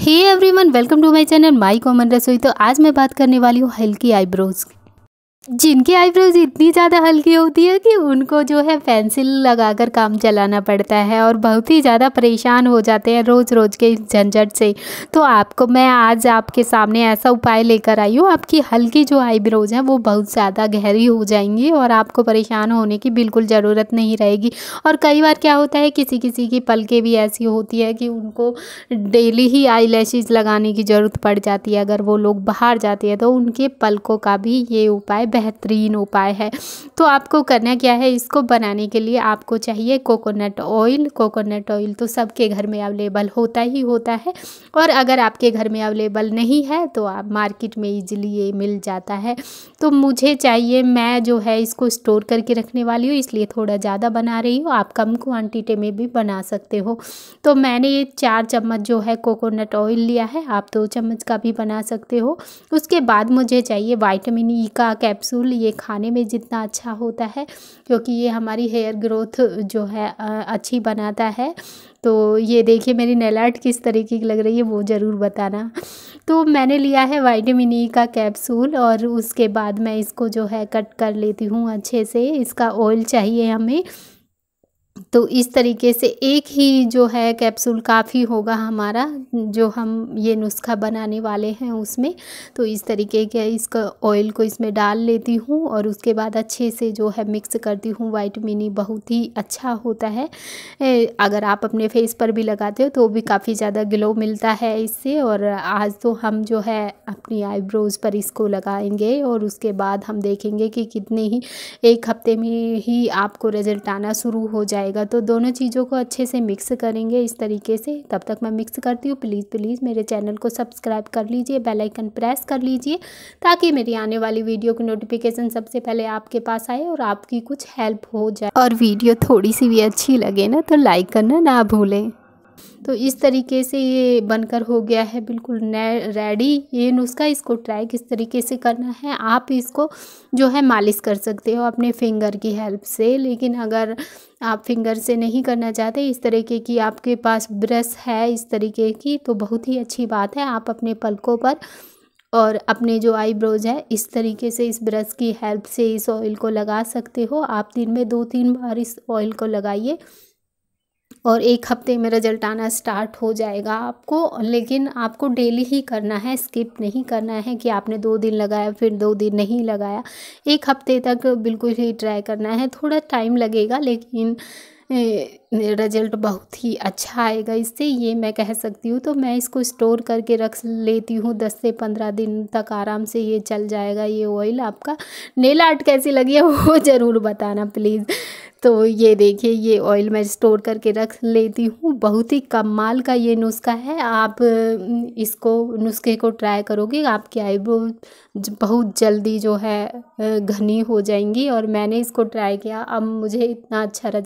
hey everyone welcome to my channel my common रसोई तो आज मैं बात करने वाली हूँ हल्की आईब्रोज़ जिनकी आईब्रोज इतनी ज़्यादा हल्की होती है कि उनको जो है पेंसिल लगाकर काम चलाना पड़ता है और बहुत ही ज़्यादा परेशान हो जाते हैं रोज़ रोज़ के झंझट से तो आपको मैं आज आपके सामने ऐसा उपाय लेकर आई हूँ आपकी हल्की जो आईब्रोज हैं वो बहुत ज़्यादा गहरी हो जाएंगी और आपको परेशान होने की बिल्कुल ज़रूरत नहीं रहेगी और कई बार क्या होता है किसी किसी की पलकें भी ऐसी होती है कि उनको डेली ही आई लगाने की ज़रूरत पड़ जाती है अगर वो लोग बाहर जाते हैं तो उनके पलकों का भी ये उपाय बेहतरीन उपाय है तो आपको करना क्या है इसको बनाने के लिए आपको चाहिए कोकोनट ऑयल कोकोनट ऑयल तो सबके घर में अवेलेबल होता ही होता है और अगर आपके घर में अवेलेबल नहीं है तो आप मार्केट में इजीली ये मिल जाता है तो मुझे चाहिए मैं जो है इसको स्टोर करके रखने वाली हूँ इसलिए थोड़ा ज़्यादा बना रही हूँ आप कम क्वान्टिटी में भी बना सकते हो तो मैंने ये चार चम्मच जो है कोकोनट ऑयल लिया है आप दो चम्मच का भी बना सकते हो उसके बाद मुझे चाहिए वाइटामिन ई e का कैप कैप्सूल ये खाने में जितना अच्छा होता है क्योंकि ये हमारी हेयर ग्रोथ जो है अच्छी बनाता है तो ये देखिए मेरी नेल आर्ट किस तरीके की लग रही है वो ज़रूर बताना तो मैंने लिया है वाइटामिन ई e का कैप्सूल और उसके बाद मैं इसको जो है कट कर लेती हूँ अच्छे से इसका ऑयल चाहिए हमें तो इस तरीके से एक ही जो है कैप्सूल काफ़ी होगा हमारा जो हम ये नुस्खा बनाने वाले हैं उसमें तो इस तरीके के इसका ऑयल को इसमें डाल लेती हूँ और उसके बाद अच्छे से जो है मिक्स करती हूँ वाइट मिनी बहुत ही अच्छा होता है अगर आप अपने फेस पर भी लगाते हो तो भी काफ़ी ज़्यादा ग्लो मिलता है इससे और आज तो हम जो है अपनी आईब्रोज़ पर इसको लगाएंगे और उसके बाद हम देखेंगे कि कितने ही एक हफ्ते में ही आपको रिजल्ट आना शुरू हो जाएगा तो दोनों चीज़ों को अच्छे से मिक्स करेंगे इस तरीके से तब तक मैं मिक्स करती हूँ प्लीज़ प्लीज़ मेरे चैनल को सब्सक्राइब कर लीजिए बेल आइकन प्रेस कर लीजिए ताकि मेरी आने वाली वीडियो की नोटिफिकेशन सबसे पहले आपके पास आए और आपकी कुछ हेल्प हो जाए और वीडियो थोड़ी सी भी अच्छी लगे ना तो लाइक करना ना भूलें तो इस तरीके से ये बनकर हो गया है बिल्कुल रेडी ये नुस्खा इसको ट्राई किस तरीके से करना है आप इसको जो है मालिश कर सकते हो अपने फिंगर की हेल्प से लेकिन अगर आप फिंगर से नहीं करना चाहते इस तरीके की आपके पास ब्रश है इस तरीके की तो बहुत ही अच्छी बात है आप अपने पलकों पर और अपने जो आईब्रोज है इस तरीके से इस ब्रश की हेल्प से इस ऑयल को लगा सकते हो आप दिन में दो तीन बार इस ऑयल को लगाइए और एक हफ्ते में रिजल्ट आना स्टार्ट हो जाएगा आपको लेकिन आपको डेली ही करना है स्किप नहीं करना है कि आपने दो दिन लगाया फिर दो दिन नहीं लगाया एक हफ्ते तक बिल्कुल ही ट्राई करना है थोड़ा टाइम लगेगा लेकिन रिजल्ट बहुत ही अच्छा आएगा इससे ये मैं कह सकती हूँ तो मैं इसको स्टोर करके रख लेती हूँ दस से पंद्रह दिन तक आराम से ये चल जाएगा ये ऑयल आपका नेल आर्ट कैसी लगी है वो ज़रूर बताना प्लीज़ तो ये देखिए ये ऑयल मैं स्टोर करके रख लेती हूँ बहुत ही कमाल का ये नुस्खा है आप इसको नुस्खे को ट्राई करोगे आपकी आईब्रो बहुत जल्दी जो है घनी हो जाएंगी और मैंने इसको ट्राई किया अब मुझे इतना अच्छा